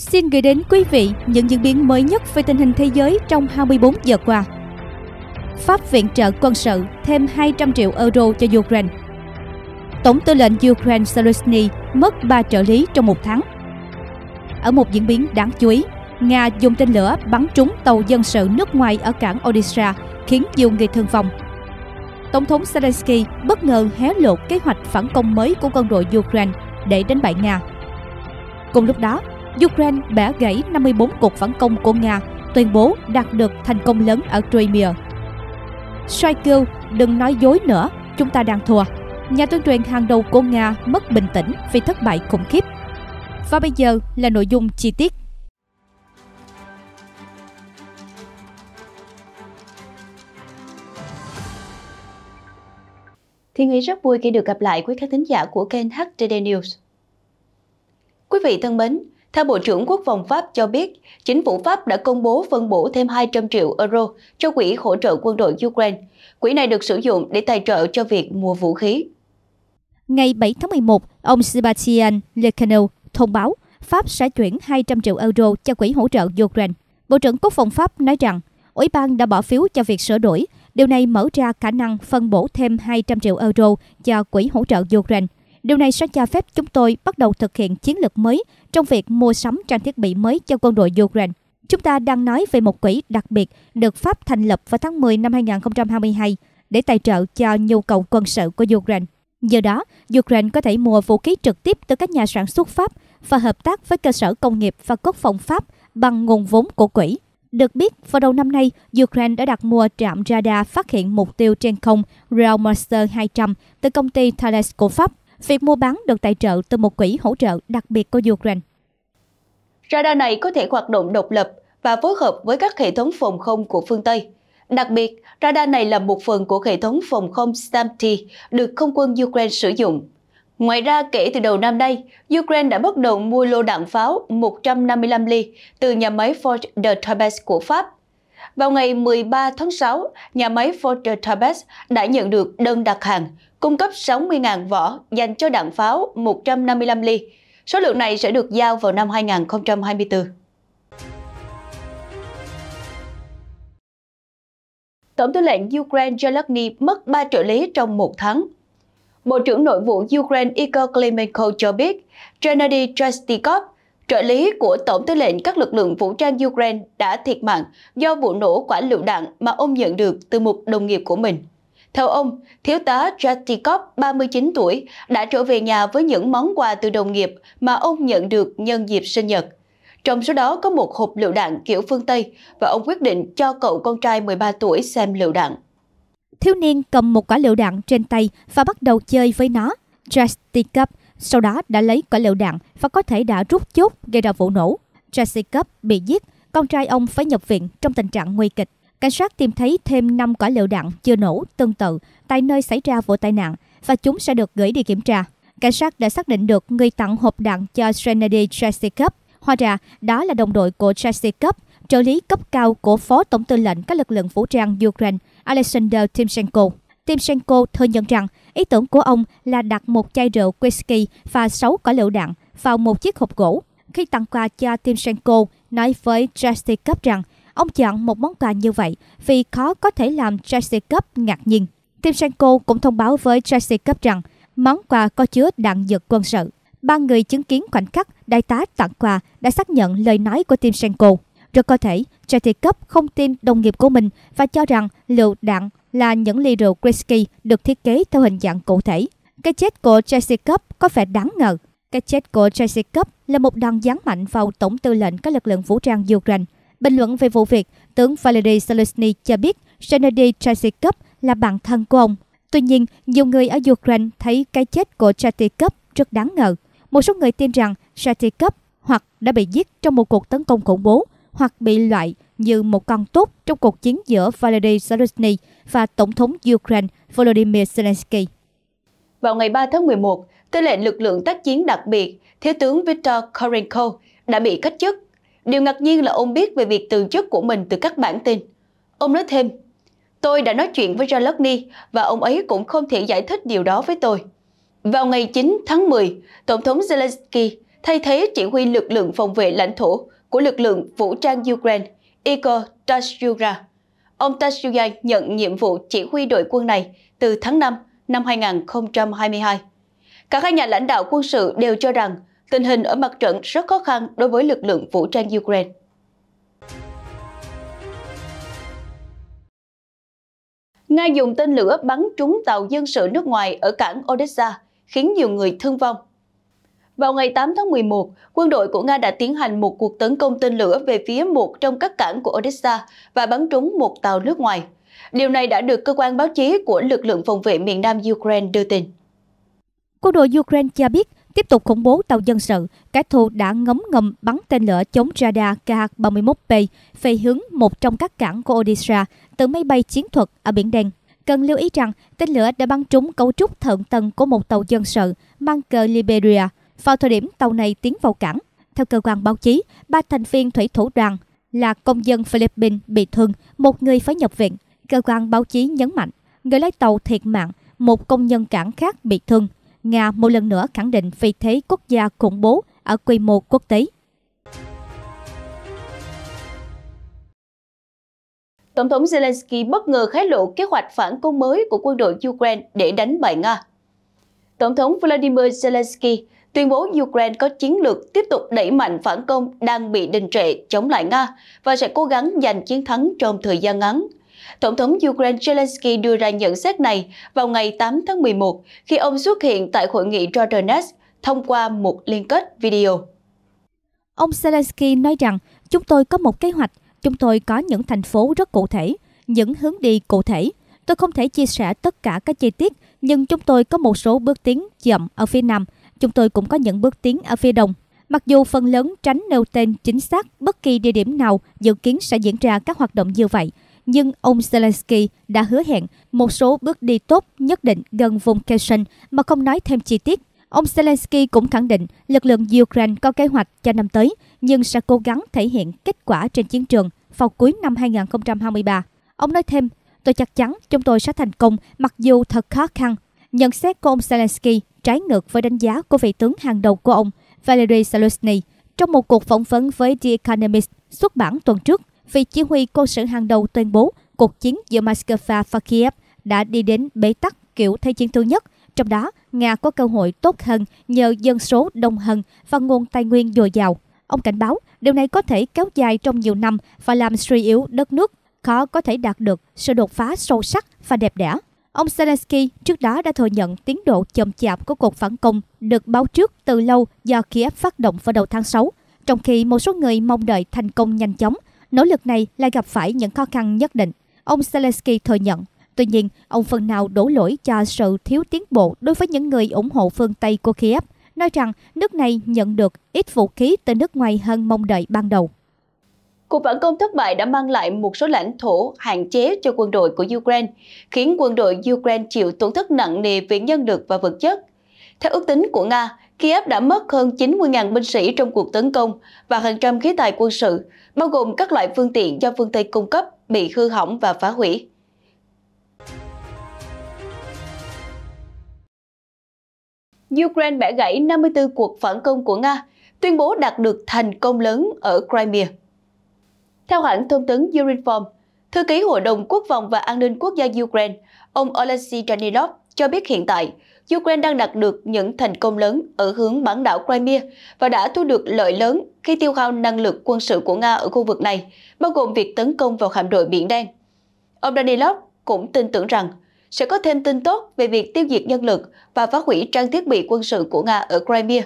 xin gửi đến quý vị những diễn biến mới nhất về tình hình thế giới trong 24 giờ qua. Pháp viện trợ quân sự thêm 200 triệu euro cho Ukraine. Tổng tư lệnh Ukraine Zelensky mất 3 trợ lý trong một tháng. Ở một diễn biến đáng chú ý, Nga dùng tên lửa bắn trúng tàu dân sự nước ngoài ở cảng Odessa, khiến nhiều người thương vong. Tổng thống Zelensky bất ngờ hé lộ kế hoạch phản công mới của quân đội Ukraine để đánh bại Nga. Cùng lúc đó, Ukraine bẻ gãy 54 cuộc phản công của Nga, tuyên bố đạt được thành công lớn ở Crimea. Shoigu, đừng nói dối nữa, chúng ta đang thua. Nhà tuyên truyền hàng đầu của Nga mất bình tĩnh vì thất bại khủng khiếp. Và bây giờ là nội dung chi tiết. Thì nghĩ rất vui khi được gặp lại quý khán thính giả của kênh HTD News. Quý vị thân mến, theo Bộ trưởng Quốc phòng Pháp cho biết, chính phủ Pháp đã công bố phân bổ thêm 200 triệu euro cho quỹ hỗ trợ quân đội Ukraine. Quỹ này được sử dụng để tài trợ cho việc mua vũ khí. Ngày 7 tháng 11, ông Sebastian Lecano thông báo Pháp sẽ chuyển 200 triệu euro cho quỹ hỗ trợ Ukraine. Bộ trưởng Quốc phòng Pháp nói rằng, Ủy ban đã bỏ phiếu cho việc sửa đổi. Điều này mở ra khả năng phân bổ thêm 200 triệu euro cho quỹ hỗ trợ Ukraine. Điều này sẽ cho phép chúng tôi bắt đầu thực hiện chiến lược mới trong việc mua sắm trang thiết bị mới cho quân đội Ukraine. Chúng ta đang nói về một quỹ đặc biệt được Pháp thành lập vào tháng 10 năm 2022 để tài trợ cho nhu cầu quân sự của Ukraine. Do đó, Ukraine có thể mua vũ khí trực tiếp từ các nhà sản xuất Pháp và hợp tác với cơ sở công nghiệp và quốc phòng Pháp bằng nguồn vốn của quỹ. Được biết, vào đầu năm nay, Ukraine đã đặt mua trạm radar phát hiện mục tiêu trên không Realmaster 200 từ công ty Thales của Pháp. Việc mua bán được tài trợ từ một quỹ hỗ trợ đặc biệt của Ukraine. Radar này có thể hoạt động độc lập và phối hợp với các hệ thống phòng không của phương Tây. Đặc biệt, radar này là một phần của hệ thống phòng không SAMT được không quân Ukraine sử dụng. Ngoài ra, kể từ đầu năm nay, Ukraine đã bắt đầu mua lô đạn pháo 155 ly từ nhà máy Ford de Trebes của Pháp vào ngày 13 tháng 6, nhà máy Forter Tabes đã nhận được đơn đặt hàng cung cấp 60.000 vỏ dành cho đạn pháo 155 ly. Số lượng này sẽ được giao vào năm 2024. Tổng tư lệnh Ukraine Zelensky mất 3 trợ lý trong một tháng. Bộ trưởng Nội vụ Ukraine Igor Klimenko cho biết, Gennady Chastikov trợ lý của Tổng tư lệnh các lực lượng vũ trang Ukraine đã thiệt mạng do vụ nổ quả lựu đạn mà ông nhận được từ một đồng nghiệp của mình. Theo ông, thiếu tá Jatikov, 39 tuổi, đã trở về nhà với những món quà từ đồng nghiệp mà ông nhận được nhân dịp sinh nhật. Trong số đó có một hộp lựu đạn kiểu phương Tây và ông quyết định cho cậu con trai 13 tuổi xem lựu đạn. Thiếu niên cầm một quả lựu đạn trên tay và bắt đầu chơi với nó. Jastikov sau đó đã lấy quả lựu đạn và có thể đã rút chốt gây ra vụ nổ. Jesse Cup bị giết, con trai ông phải nhập viện trong tình trạng nguy kịch. Cảnh sát tìm thấy thêm 5 quả lựu đạn chưa nổ tương tự tại nơi xảy ra vụ tai nạn và chúng sẽ được gửi đi kiểm tra. Cảnh sát đã xác định được người tặng hộp đạn cho Kennedy Jesse Cup. Hóa ra, đó là đồng đội của Jesse Cup, trợ lý cấp cao của Phó Tổng tư lệnh các lực lượng vũ trang Ukraine Alexander Timchenko. Timchenko thừa nhận rằng ý tưởng của ông là đặt một chai rượu whisky và 6 quả lựu đạn vào một chiếc hộp gỗ. Khi tặng quà cho Timchenko, nói với Jesse Cup rằng ông chọn một món quà như vậy vì khó có thể làm Jesse Cup ngạc nhiên. Timchenko cũng thông báo với Jesse Cup rằng món quà có chứa đạn dược quân sự. Ba người chứng kiến khoảnh khắc đại tá tặng quà đã xác nhận lời nói của Timchenko. Rất có thể, Jackie Cup không tin đồng nghiệp của mình và cho rằng lựu đạn là những ly rượu Krisky được thiết kế theo hình dạng cụ thể. Cái chết của Jackie Cup có vẻ đáng ngờ. Cái chết của Jackie Cup là một đòn giáng mạnh vào Tổng tư lệnh các lực lượng vũ trang Ukraine. Bình luận về vụ việc, tướng Valery Zelensky cho biết Gennady Jackie Cup là bạn thân của ông. Tuy nhiên, nhiều người ở Ukraine thấy cái chết của Jackie Cup rất đáng ngờ. Một số người tin rằng Jackie Cup hoặc đã bị giết trong một cuộc tấn công khủng bố hoặc bị loại như một con tốt trong cuộc chiến giữa Valery Zelensky và Tổng thống Ukraine Volodymyr Zelensky. Vào ngày 3 tháng 11, tư lệnh lực lượng tác chiến đặc biệt, Thiếu tướng Viktor Korenko đã bị cách chức. Điều ngạc nhiên là ông biết về việc từ chức của mình từ các bản tin. Ông nói thêm, Tôi đã nói chuyện với Zelensky và ông ấy cũng không thể giải thích điều đó với tôi. Vào ngày 9 tháng 10, Tổng thống Zelensky thay thế chỉ huy lực lượng phòng vệ lãnh thổ của lực lượng vũ trang Ukraine Igor Tashyura. Ông Tashyura nhận nhiệm vụ chỉ huy đội quân này từ tháng 5 năm 2022. Cả hai nhà lãnh đạo quân sự đều cho rằng tình hình ở mặt trận rất khó khăn đối với lực lượng vũ trang Ukraine. Nga dùng tên lửa bắn trúng tàu dân sự nước ngoài ở cảng Odessa, khiến nhiều người thương vong. Vào ngày 8 tháng 11, quân đội của Nga đã tiến hành một cuộc tấn công tên lửa về phía một trong các cảng của Odessa và bắn trúng một tàu nước ngoài. Điều này đã được cơ quan báo chí của lực lượng phòng vệ miền Nam Ukraine đưa tin. Quân đội Ukraine cho biết tiếp tục khủng bố tàu dân sự, kẻ thù đã ngấm ngầm bắn tên lửa chống radar KH-31P về hướng một trong các cảng của odessa từ máy bay chiến thuật ở Biển Đen. Cần lưu ý rằng tên lửa đã bắn trúng cấu trúc thượng tầng của một tàu dân sự mang cờ Liberia – vào thời điểm tàu này tiến vào cảng, theo cơ quan báo chí, ba thành viên thủy thủ đoàn là công dân Philippines bị thương, một người phải nhập viện. Cơ quan báo chí nhấn mạnh, người lái tàu thiệt mạng, một công nhân cảng khác bị thương. Nga một lần nữa khẳng định vị thế quốc gia khủng bố ở quy mô quốc tế. Tổng thống Zelensky bất ngờ khái lộ kế hoạch phản công mới của quân đội Ukraine để đánh bại Nga. Tổng thống Vladimir Zelensky tuyên bố Ukraine có chiến lược tiếp tục đẩy mạnh phản công đang bị đình trệ chống lại Nga và sẽ cố gắng giành chiến thắng trong thời gian ngắn. Tổng thống Ukraine Zelensky đưa ra nhận xét này vào ngày 8 tháng 11 khi ông xuất hiện tại hội nghị Rotterdam thông qua một liên kết video. Ông Zelensky nói rằng, chúng tôi có một kế hoạch, chúng tôi có những thành phố rất cụ thể, những hướng đi cụ thể. Tôi không thể chia sẻ tất cả các chi tiết, nhưng chúng tôi có một số bước tiến chậm ở phía Nam – chúng tôi cũng có những bước tiến ở phía đông. Mặc dù phần lớn tránh nêu tên chính xác bất kỳ địa điểm nào dự kiến sẽ diễn ra các hoạt động như vậy, nhưng ông Zelensky đã hứa hẹn một số bước đi tốt nhất định gần vùng Kherson mà không nói thêm chi tiết. Ông Zelensky cũng khẳng định lực lượng Ukraine có kế hoạch cho năm tới nhưng sẽ cố gắng thể hiện kết quả trên chiến trường vào cuối năm 2023. Ông nói thêm, tôi chắc chắn chúng tôi sẽ thành công mặc dù thật khó khăn. Nhận xét của ông Zelensky trái ngược với đánh giá của vị tướng hàng đầu của ông, Valery Zelensky, trong một cuộc phỏng vấn với The Economist xuất bản tuần trước, vị chỉ huy quân sự hàng đầu tuyên bố cuộc chiến giữa Moscow và Kiev đã đi đến bế tắc kiểu Thế chiến thứ nhất, trong đó Nga có cơ hội tốt hơn nhờ dân số đông hơn và nguồn tài nguyên dồi dào. Ông cảnh báo điều này có thể kéo dài trong nhiều năm và làm suy yếu đất nước, khó có thể đạt được sự đột phá sâu sắc và đẹp đẽ. Ông Zelensky trước đó đã thừa nhận tiến độ chậm chạp của cuộc phản công được báo trước từ lâu do Kiev phát động vào đầu tháng 6, trong khi một số người mong đợi thành công nhanh chóng, nỗ lực này lại gặp phải những khó khăn nhất định. Ông Zelensky thừa nhận. Tuy nhiên, ông phần nào đổ lỗi cho sự thiếu tiến bộ đối với những người ủng hộ phương Tây của Kiev, nói rằng nước này nhận được ít vũ khí từ nước ngoài hơn mong đợi ban đầu. Cuộc phản công thất bại đã mang lại một số lãnh thổ hạn chế cho quân đội của Ukraine, khiến quân đội Ukraine chịu tổn thất nặng nề về nhân lực và vật chất. Theo ước tính của Nga, Kiev đã mất hơn 90.000 binh sĩ trong cuộc tấn công và hàng trăm khí tài quân sự, bao gồm các loại phương tiện do phương Tây cung cấp, bị hư hỏng và phá hủy. Ukraine bẻ gãy 54 cuộc phản công của Nga, tuyên bố đạt được thành công lớn ở Crimea. Theo hãng thông tấn Uniform, Thư ký Hội đồng Quốc phòng và An ninh Quốc gia Ukraine, ông Oleksiy Danilov cho biết hiện tại, Ukraine đang đạt được những thành công lớn ở hướng bán đảo Crimea và đã thu được lợi lớn khi tiêu hao năng lực quân sự của Nga ở khu vực này, bao gồm việc tấn công vào hạm đội Biển Đen. Ông Danilov cũng tin tưởng rằng sẽ có thêm tin tốt về việc tiêu diệt nhân lực và phá hủy trang thiết bị quân sự của Nga ở Crimea.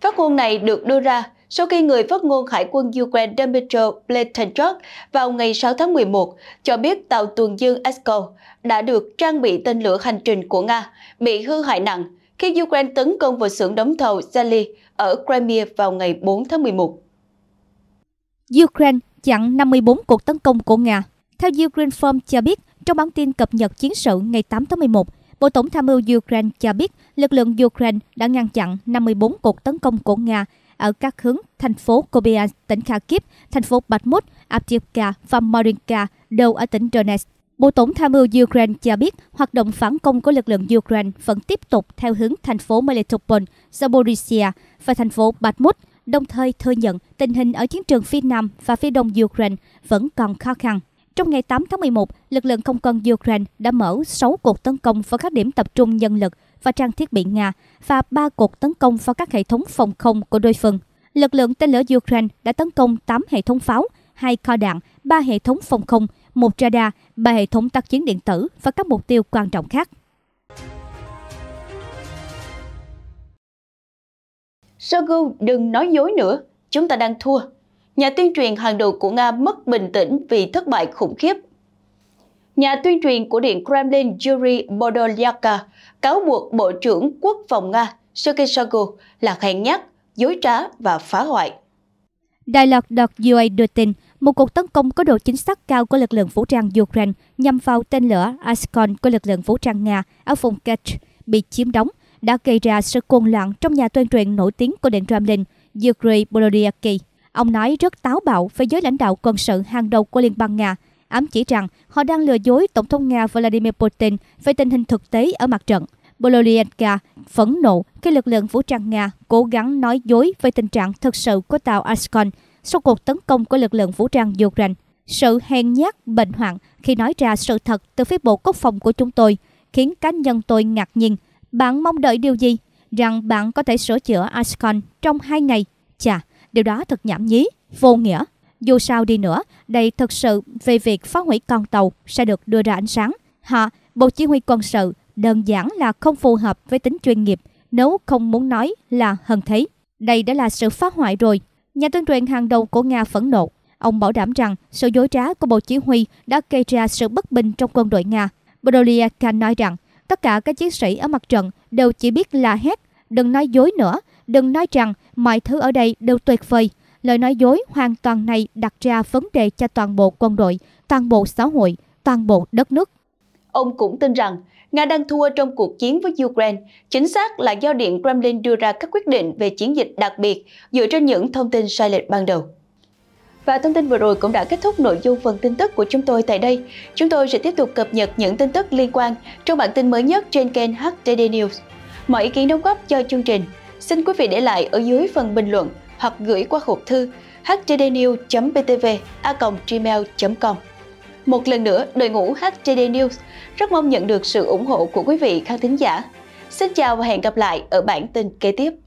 Phát ngôn này được đưa ra sau khi người phát ngôn Hải quân Ukraine Dmitry Pletenchuk vào ngày 6 tháng 11 cho biết tàu tuần dương Esco đã được trang bị tên lửa hành trình của Nga bị hư hại nặng khi Ukraine tấn công vào xưởng đóng thầu Zali ở Crimea vào ngày 4 tháng 11. Ukraine chặn 54 cuộc tấn công của Nga. Theo Ukraine firm cho biết, trong bản tin cập nhật chiến sự ngày 8 tháng 11, Bộ Tổng tham mưu Ukraine cho biết lực lượng Ukraine đã ngăn chặn 54 cuộc tấn công của Nga ở các hướng thành phố Kobian, tỉnh Kharkiv, thành phố Bakhmut, Avdiivka và Marinka đều ở tỉnh Donetsk. Bộ Tổng tham mưu Ukraine cho biết hoạt động phản công của lực lượng Ukraine vẫn tiếp tục theo hướng thành phố Melitopol, Zaporizhia và thành phố Bakhmut, đồng thời thừa nhận tình hình ở chiến trường phía Nam và phía Đông Ukraine vẫn còn khó khăn. Trong ngày 8 tháng 11, lực lượng không quân Ukraine đã mở 6 cuộc tấn công vào các điểm tập trung nhân lực và trang thiết bị Nga và ba cuộc tấn công vào các hệ thống phòng không của đối phương. Lực lượng tên lửa Ukraine đã tấn công 8 hệ thống pháo, 2 kho đạn, 3 hệ thống phòng không, 1 radar, 3 hệ thống tác chiến điện tử và các mục tiêu quan trọng khác. Shogun đừng nói dối nữa, chúng ta đang thua. Nhà tuyên truyền hàng đầu của Nga mất bình tĩnh vì thất bại khủng khiếp nhà tuyên truyền của Điện Kremlin Yuri Podolyaka cáo buộc Bộ trưởng Quốc phòng Nga Sergei Shoigu là hèn nhát, dối trá và phá hoại. Đài loạt đọc UA đưa tin, một cuộc tấn công có độ chính xác cao của lực lượng vũ trang Ukraine nhằm vào tên lửa Ascon của lực lượng vũ trang Nga ở vùng Kerch bị chiếm đóng đã gây ra sự cuồng loạn trong nhà tuyên truyền nổi tiếng của Điện Kremlin Yuri Bolodyaki. Ông nói rất táo bạo với giới lãnh đạo quân sự hàng đầu của Liên bang Nga ám chỉ rằng họ đang lừa dối Tổng thống Nga Vladimir Putin về tình hình thực tế ở mặt trận. Bololienka phẫn nộ khi lực lượng vũ trang Nga cố gắng nói dối về tình trạng thực sự của tàu Ascon sau cuộc tấn công của lực lượng vũ trang Ukraine. Sự hèn nhát, bệnh hoạn khi nói ra sự thật từ phía Bộ Quốc phòng của chúng tôi khiến cá nhân tôi ngạc nhiên. Bạn mong đợi điều gì? Rằng bạn có thể sửa chữa Ascon trong hai ngày. Chà, điều đó thật nhảm nhí, vô nghĩa. Dù sao đi nữa, đây thực sự về việc phá hủy con tàu sẽ được đưa ra ánh sáng. Họ, Bộ Chỉ huy quân sự đơn giản là không phù hợp với tính chuyên nghiệp nếu không muốn nói là hân thấy Đây đã là sự phá hoại rồi. Nhà tuyên truyền hàng đầu của Nga phẫn nộ. Ông bảo đảm rằng sự dối trá của Bộ Chỉ huy đã gây ra sự bất bình trong quân đội Nga. Bodoliakan nói rằng tất cả các chiến sĩ ở mặt trận đều chỉ biết là hét, đừng nói dối nữa, đừng nói rằng mọi thứ ở đây đều tuyệt vời, Lời nói dối hoàn toàn này đặt ra vấn đề cho toàn bộ quân đội, toàn bộ xã hội, toàn bộ đất nước. Ông cũng tin rằng Nga đang thua trong cuộc chiến với Ukraine, chính xác là do Điện Kremlin đưa ra các quyết định về chiến dịch đặc biệt dựa trên những thông tin sai lệch ban đầu. Và thông tin vừa rồi cũng đã kết thúc nội dung phần tin tức của chúng tôi tại đây. Chúng tôi sẽ tiếp tục cập nhật những tin tức liên quan trong bản tin mới nhất trên kênh HTD News. Mọi ý kiến đóng góp cho chương trình, xin quý vị để lại ở dưới phần bình luận hoặc gửi qua hộp thư htdnews.btv.gmail.com Một lần nữa, đội ngũ HTD News rất mong nhận được sự ủng hộ của quý vị khán thính giả. Xin chào và hẹn gặp lại ở bản tin kế tiếp.